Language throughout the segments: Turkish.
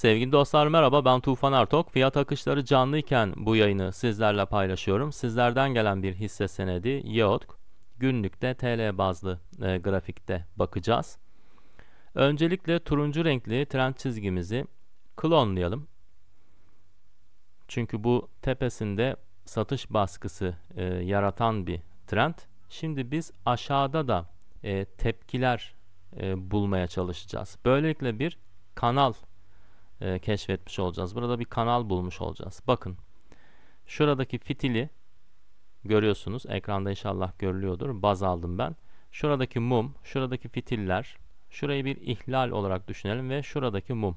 Sevgili dostlar merhaba ben Tufan Artok Fiyat akışları canlıyken bu yayını sizlerle paylaşıyorum. Sizlerden gelen bir hisse senedi YOTK. Günlükte TL bazlı e, grafikte bakacağız. Öncelikle turuncu renkli trend çizgimizi klonlayalım. Çünkü bu tepesinde satış baskısı e, yaratan bir trend. Şimdi biz aşağıda da e, tepkiler e, bulmaya çalışacağız. Böylelikle bir kanal e, keşfetmiş olacağız. Burada bir kanal bulmuş olacağız. Bakın şuradaki fitili görüyorsunuz. Ekranda inşallah görülüyordur. Baz aldım ben. Şuradaki mum, şuradaki fitiller. Şurayı bir ihlal olarak düşünelim ve şuradaki mum.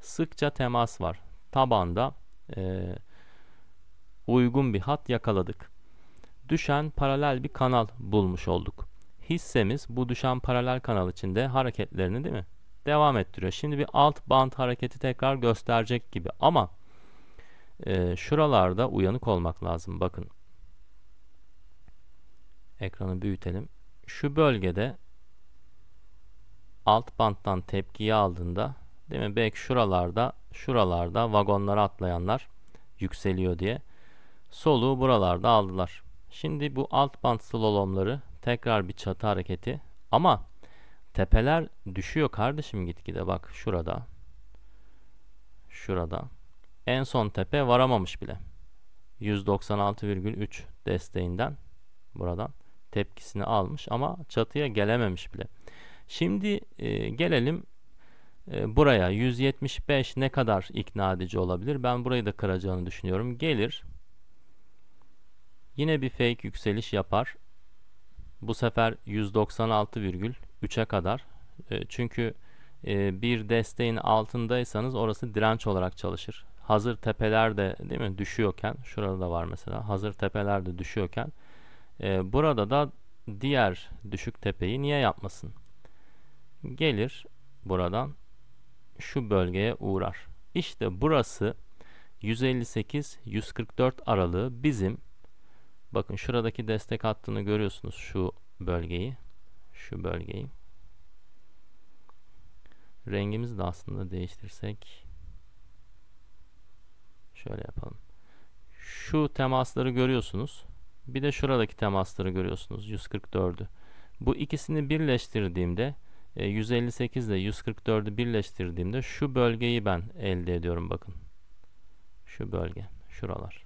Sıkça temas var. Tabanda e, uygun bir hat yakaladık. Düşen paralel bir kanal bulmuş olduk. Hissemiz bu düşen paralel kanal içinde hareketlerini değil mi? devam ettiriyor. Şimdi bir alt bant hareketi tekrar gösterecek gibi ama e, şuralarda uyanık olmak lazım. Bakın ekranı büyütelim. Şu bölgede alt banttan tepkiyi aldığında değil mi? Belki şuralarda şuralarda vagonlara atlayanlar yükseliyor diye soluğu buralarda aldılar. Şimdi bu alt bant slalomları tekrar bir çatı hareketi ama Tepeler düşüyor kardeşim gitgide bak şurada. Şurada. En son tepe varamamış bile. 196,3 desteğinden buradan tepkisini almış ama çatıya gelememiş bile. Şimdi e, gelelim e, buraya 175 ne kadar ikna edici olabilir? Ben burayı da kıracağını düşünüyorum. Gelir. Yine bir fake yükseliş yapar. Bu sefer 196,3'e kadar. E, çünkü e, bir desteğin altındaysanız orası direnç olarak çalışır. Hazır tepeler de değil mi düşüyorken şurada da var mesela hazır tepeler de düşüyorken e, burada da diğer düşük tepeyi niye yapmasın? Gelir buradan şu bölgeye uğrar. İşte burası 158-144 aralığı bizim Bakın şuradaki destek hattını görüyorsunuz şu bölgeyi. Şu bölgeyi. Rengimizi de aslında değiştirsek. Şöyle yapalım. Şu temasları görüyorsunuz. Bir de şuradaki temasları görüyorsunuz. 144'ü. Bu ikisini birleştirdiğimde 158 e, ile 144'ü birleştirdiğimde şu bölgeyi ben elde ediyorum bakın. Şu bölge. Şuralar.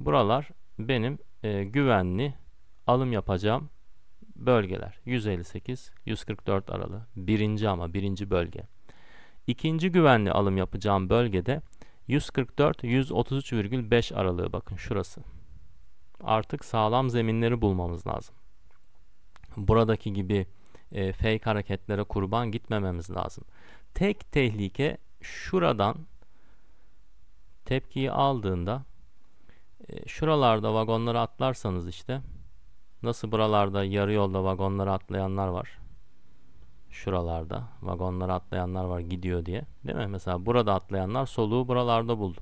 Buralar benim e, güvenli alım yapacağım bölgeler. 158-144 aralığı. Birinci ama birinci bölge. İkinci güvenli alım yapacağım bölgede 144-133,5 aralığı bakın şurası. Artık sağlam zeminleri bulmamız lazım. Buradaki gibi e, fake hareketlere kurban gitmememiz lazım. Tek tehlike şuradan tepkiyi aldığında e, şuralarda vagonlara atlarsanız işte nasıl buralarda yarı yolda vagonlara atlayanlar var. Şuralarda vagonlara atlayanlar var gidiyor diye. Değil mi? Mesela burada atlayanlar soluğu buralarda buldu.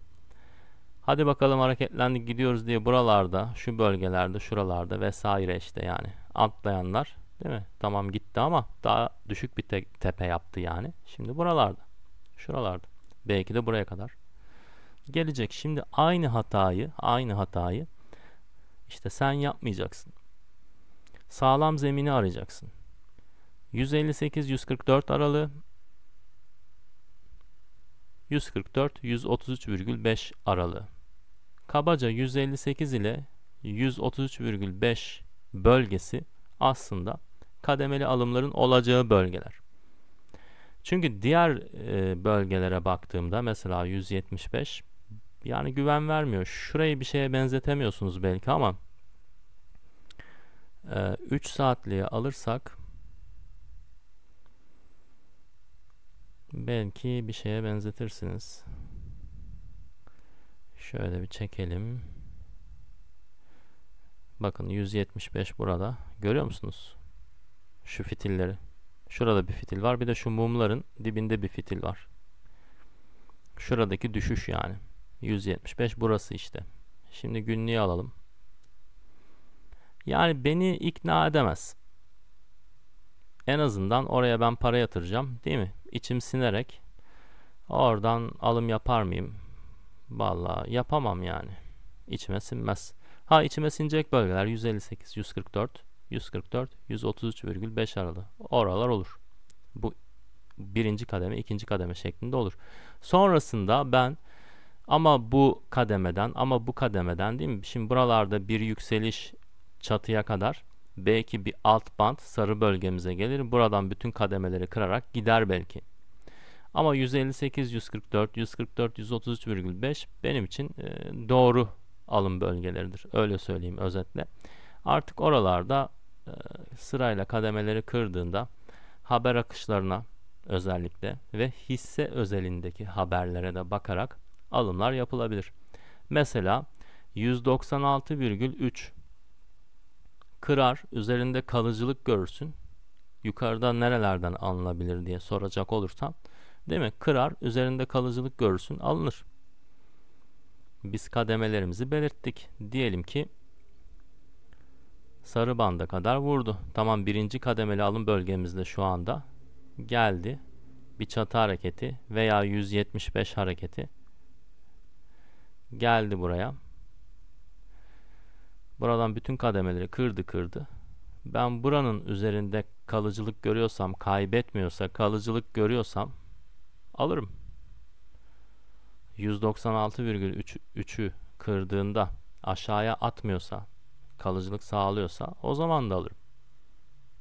Hadi bakalım hareketlendik gidiyoruz diye buralarda, şu bölgelerde, şuralarda vesaire işte yani atlayanlar değil mi? Tamam gitti ama daha düşük bir te tepe yaptı yani. Şimdi buralarda, şuralarda. Belki de buraya kadar gelecek. Şimdi aynı hatayı, aynı hatayı işte sen yapmayacaksın. Sağlam zemini arayacaksın. 158-144 aralı 144-133,5 aralı Kabaca 158 ile 133,5 bölgesi aslında kademeli alımların olacağı bölgeler. Çünkü diğer e, bölgelere baktığımda mesela 175 yani güven vermiyor. Şurayı bir şeye benzetemiyorsunuz belki ama 3 e, saatliğe alırsak belki bir şeye benzetirsiniz. Şöyle bir çekelim. Bakın 175 burada. Görüyor musunuz? Şu fitilleri. Şurada bir fitil var. Bir de şu mumların dibinde bir fitil var. Şuradaki düşüş yani. 175 burası işte. Şimdi günlüğü alalım. Yani beni ikna edemez. En azından oraya ben para yatıracağım değil mi? İçim sinerek oradan alım yapar mıyım? Vallahi yapamam yani. İçime sinmez. Ha içime sinecek bölgeler 158, 144, 144, 133,5 aralı. Oralar olur. Bu birinci kademe, ikinci kademe şeklinde olur. Sonrasında ben ama bu kademeden ama bu kademeden değil mi? Şimdi buralarda bir yükseliş çatıya kadar belki bir alt band sarı bölgemize gelir. Buradan bütün kademeleri kırarak gider belki. Ama 158, 144, 144, 133,5 benim için e, doğru alım bölgeleridir. Öyle söyleyeyim özetle. Artık oralarda e, sırayla kademeleri kırdığında haber akışlarına özellikle ve hisse özelindeki haberlere de bakarak alımlar yapılabilir. Mesela 196,3 kırar üzerinde kalıcılık görürsün. Yukarıda nerelerden alınabilir diye soracak olursam. Değil mi? Kırar üzerinde kalıcılık görürsün alınır. Biz kademelerimizi belirttik. Diyelim ki sarı banda kadar vurdu. Tamam birinci kademeli alım bölgemizde şu anda geldi. Bir çatı hareketi veya 175 hareketi Geldi buraya. Buradan bütün kademeleri kırdı kırdı. Ben buranın üzerinde kalıcılık görüyorsam, kaybetmiyorsa, kalıcılık görüyorsam alırım. 196,3'ü kırdığında aşağıya atmıyorsa, kalıcılık sağlıyorsa o zaman da alırım.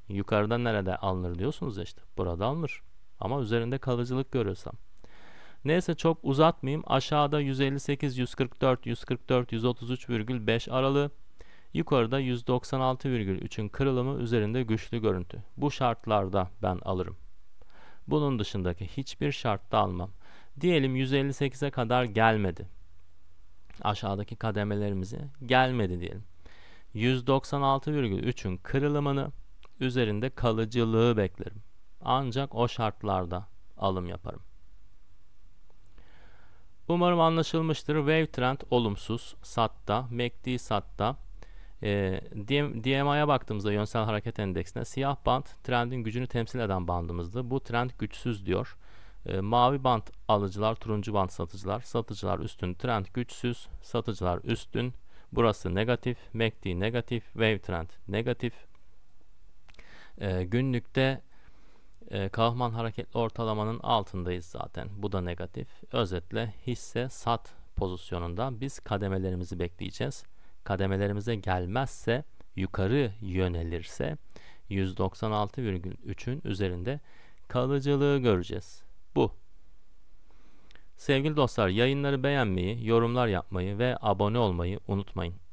Yukarıda nerede alınır diyorsunuz işte. Burada alınır. Ama üzerinde kalıcılık görüyorsam. Neyse çok uzatmayayım. Aşağıda 158, 144, 144, 133,5 aralığı. Yukarıda 196,3'ün kırılımı üzerinde güçlü görüntü. Bu şartlarda ben alırım. Bunun dışındaki hiçbir şartta almam. Diyelim 158'e kadar gelmedi. Aşağıdaki kademelerimizi gelmedi diyelim. 196,3'ün kırılımını üzerinde kalıcılığı beklerim. Ancak o şartlarda alım yaparım. Umarım anlaşılmıştır. Wave trend olumsuz. SAT'ta, MACD e SAT'ta. E, ee, DMA'ya baktığımızda yönsel hareket endeksine siyah band trendin gücünü temsil eden bandımızdı. Bu trend güçsüz diyor. E, mavi band alıcılar, turuncu band satıcılar, satıcılar üstün, trend güçsüz, satıcılar üstün. Burası negatif, MACD e negatif, wave trend negatif. E, günlükte e, Kaufman hareketli ortalamanın altındayız zaten. Bu da negatif. Özetle hisse sat pozisyonunda biz kademelerimizi bekleyeceğiz. Kademelerimize gelmezse yukarı yönelirse 196,3'ün üzerinde kalıcılığı göreceğiz. Bu. Sevgili dostlar yayınları beğenmeyi, yorumlar yapmayı ve abone olmayı unutmayın.